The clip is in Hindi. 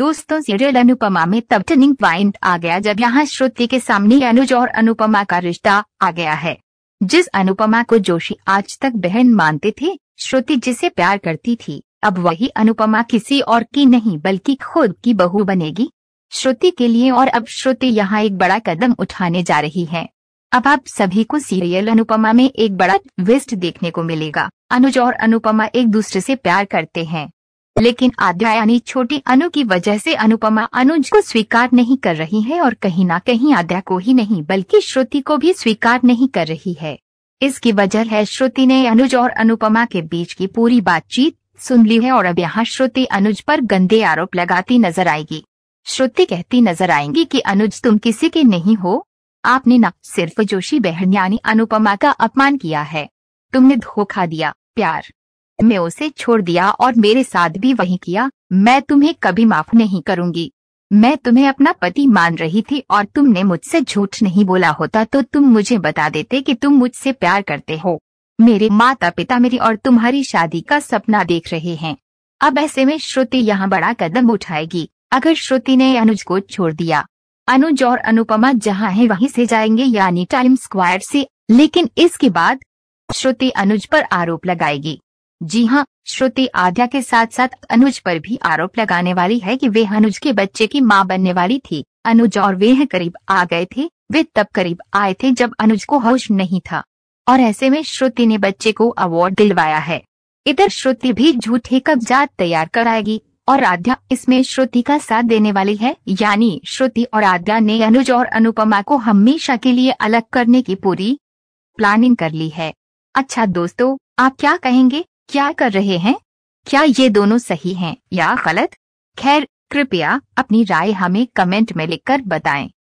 दोस्तों सीरियल अनुपमा में तब टर्निंग प्वाइंट आ गया जब यहाँ श्रुति के सामने अनुज और अनुपमा का रिश्ता आ गया है जिस अनुपमा को जोशी आज तक बहन मानते थे श्रुति जिसे प्यार करती थी अब वही अनुपमा किसी और की नहीं बल्कि खुद की बहू बनेगी श्रुति के लिए और अब श्रुति यहाँ एक बड़ा कदम उठाने जा रही है अब आप सभी को सीरियल अनुपमा में एक बड़ा ट्विस्ट देखने को मिलेगा अनुज और अनुपमा एक दूसरे से प्यार करते हैं लेकिन आद्या यानी छोटी अनु की वजह से अनुपमा अनुज को स्वीकार नहीं कर रही है और कहीं ना कहीं आद्या को ही नहीं बल्कि श्रुति को भी स्वीकार नहीं कर रही है इसकी वजह है श्रुति ने अनुज और अनुपमा के बीच की पूरी बातचीत सुन ली है और अब यहाँ श्रुति अनुज पर गंदे आरोप लगाती नजर आएगी श्रुति कहती नजर आएंगी कि अनुज तुम किसी के नहीं हो आपने न सिर्फ जोशी बहन यानी अनुपमा का अपमान किया है तुमने धोखा दिया प्यार मैं उसे छोड़ दिया और मेरे साथ भी वही किया मैं तुम्हें कभी माफ नहीं करूंगी मैं तुम्हें अपना पति मान रही थी और तुमने मुझसे झूठ नहीं बोला होता तो तुम मुझे बता देते कि तुम मुझसे प्यार करते हो मेरे माता पिता मेरी और तुम्हारी शादी का सपना देख रहे हैं अब ऐसे में श्रुति यहाँ बड़ा कदम उठाएगी अगर श्रुति ने अनुज को छोड़ दिया अनुज और अनुपमा जहाँ है वहीं से जाएंगे यानी टाइम स्क्वायर से लेकिन इसके बाद श्रुति अनुज पर आरोप लगाएगी जी हाँ श्रुति आद्या के साथ साथ अनुज पर भी आरोप लगाने वाली है कि वे अनुज के बच्चे की मां बनने वाली थी अनुज और वे करीब आ गए थे वे तब करीब आए थे जब अनुज को होश नहीं था और ऐसे में श्रुति ने बच्चे को अवार्ड दिलवाया है इधर श्रुति भी झूठे कब्जात तैयार कराएगी और आद्या इसमें श्रुति का साथ देने वाली है यानी श्रुति और आद्या ने अनुज और अनुपमा को हमेशा के लिए अलग करने की पूरी प्लानिंग कर ली है अच्छा दोस्तों आप क्या कहेंगे क्या कर रहे हैं क्या ये दोनों सही हैं या गलत खैर कृपया अपनी राय हमें कमेंट में लिखकर बताएं